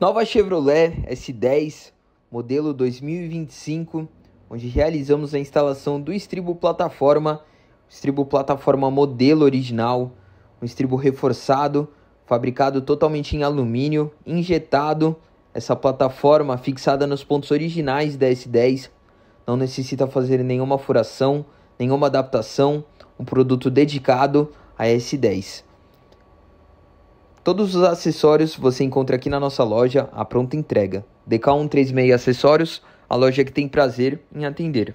Nova Chevrolet S10, modelo 2025, onde realizamos a instalação do estribo plataforma, estribo plataforma modelo original, um estribo reforçado, fabricado totalmente em alumínio, injetado, essa plataforma fixada nos pontos originais da S10, não necessita fazer nenhuma furação, nenhuma adaptação, um produto dedicado à S10. Todos os acessórios você encontra aqui na nossa loja, a pronta entrega. DK136 Acessórios, a loja que tem prazer em atender.